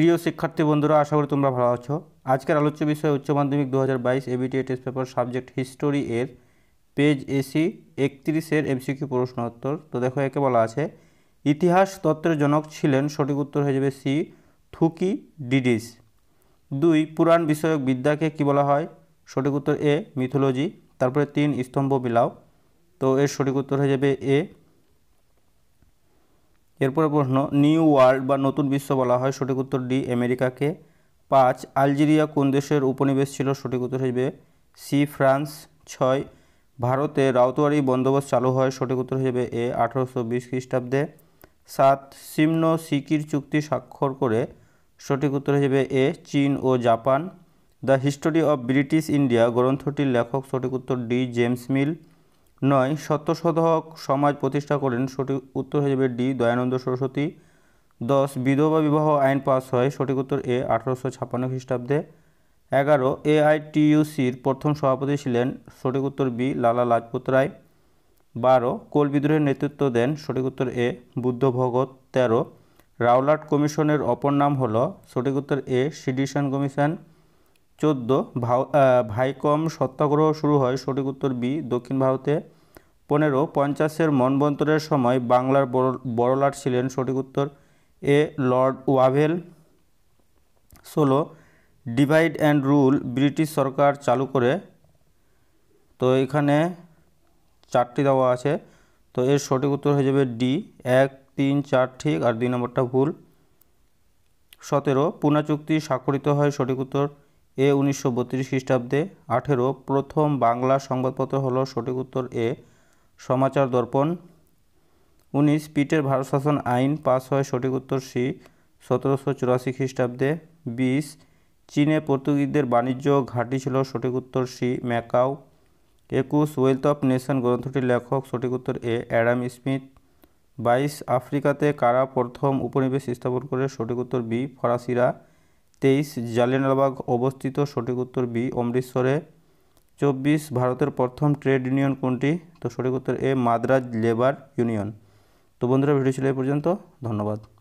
প্রিয় শিক্ষার্থী বন্ধুরা আশা করি তোমরা ভালো আছো আজকের আলোচ্য বিষয় উচ্চ মাধ্যমিক দু হাজার বাইশ ABT test paper subject history এর পেজ এসি একত্রিশের এমসিকিউ প্রশ্নোত্তর তো দেখো একে বলা আছে ইতিহাস তত্ত্বের জনক ছিলেন সঠিক উত্তর হয়ে যাবে সি থুকি ডিডিস দুই পুরাণ বিষয়ক বিদ্যাকে কি বলা হয় সঠিক উত্তর এ মিথোলজি তারপরে তিন স্তম্ভ বিলাও তো এর সঠিক উত্তর হয়ে যাবে এ এরপরে প্রশ্ন নিউ ওয়ার্ল্ড বা নতুন বিশ্ব বলা হয় সঠিক উত্তর ডি আমেরিকাকে পাঁচ আলজেরিয়া কোন দেশের উপনিবেশ ছিল সঠিক উত্তর হিসেবে সি ফ্রান্স ছয় ভারতে রাউতোয়ারি বন্দোবস্ত চালু হয় সঠিক উত্তর হিসেবে এ আঠারোশো বিশ খ্রিস্টাব্দে সাত সিম্ন সিকির চুক্তি স্বাক্ষর করে সঠিক উত্তর হিসেবে এ চীন ও Japan the history of British India গ্রন্থটির লেখক সঠিক উত্তর ডি জেমস মিল নয় সত্যশোধক সমাজ প্রতিষ্ঠা করেন সঠিক উত্তর হয়ে যাবে ডি দয়ানন্দ সরস্বতী দশ বিধবা বিবাহ আইন পাস হয় সঠিক উত্তর এ আঠারোশো ছাপ্পান্ন খ্রিস্টাব্দে এগারো এআইটিইউসির প্রথম সভাপতি ছিলেন সঠিক উত্তর বি লালা লাজপত রায় বারো কোল বিদ্রোহের নেতৃত্ব দেন সঠিক উত্তর এ বুদ্ধ ভগত তেরো রাওলাট কমিশনের অপর নাম হল সঠিক উত্তর এ সিডিশন কমিশন চোদ্দো ভাইকম সত্যাগ্রহ শুরু হয় সঠিক উত্তর বি দক্ষিণ ভারতে পনেরো পঞ্চাশের মনবন্তরের সময় বাংলার বড়লাট ছিলেন সঠিক উত্তর এ লর্ড ওয়াভেল ষোলো ডিভাইড অ্যান্ড রুল ব্রিটিশ সরকার চালু করে তো এখানে চারটি দেওয়া আছে তো এর সঠিক উত্তর হয়ে যাবে ডি এক তিন চার ঠিক আর দুই নম্বরটা ভুল সতেরো পুনা চুক্তি স্বাক্ষরিত হয় সঠিক উত্তর এ উনিশশো বত্রিশ খ্রিস্টাব্দে আঠেরো প্রথম বাংলা সংবাদপত্র হল সঠিক উত্তর এ সমাচার দর্পণ উনিশ পিটের ভারত শাসন আইন পাস হয় সঠিক উত্তর সি সতেরোশো চুরাশি খ্রিস্টাব্দে বিশ চীনে পর্তুগিজদের বাণিজ্য ঘাঁটি ছিল সঠিক উত্তর সি ম্যাকাও একুশ ওয়েলথ অফ নেশন গ্রন্থটির লেখক সঠিক উত্তর এ অ্যাডাম স্মিথ বাইশ আফ্রিকাতে কারা প্রথম উপনিবেশ স্থাপন করে সঠিক উত্তর বি ফরাসিরা তেইশ জালিয়ানবাগ অবস্থিত সঠিক উত্তর বি অমৃতসরে চব্বিশ ভারতের প্রথম ট্রেড ইউনিয়ন কোনটি তো সঠিক উত্তর এ মাদ্রাজ লেবার ইউনিয়ন তো বন্ধুরা ভিডিও ছিল এ পর্যন্ত ধন্যবাদ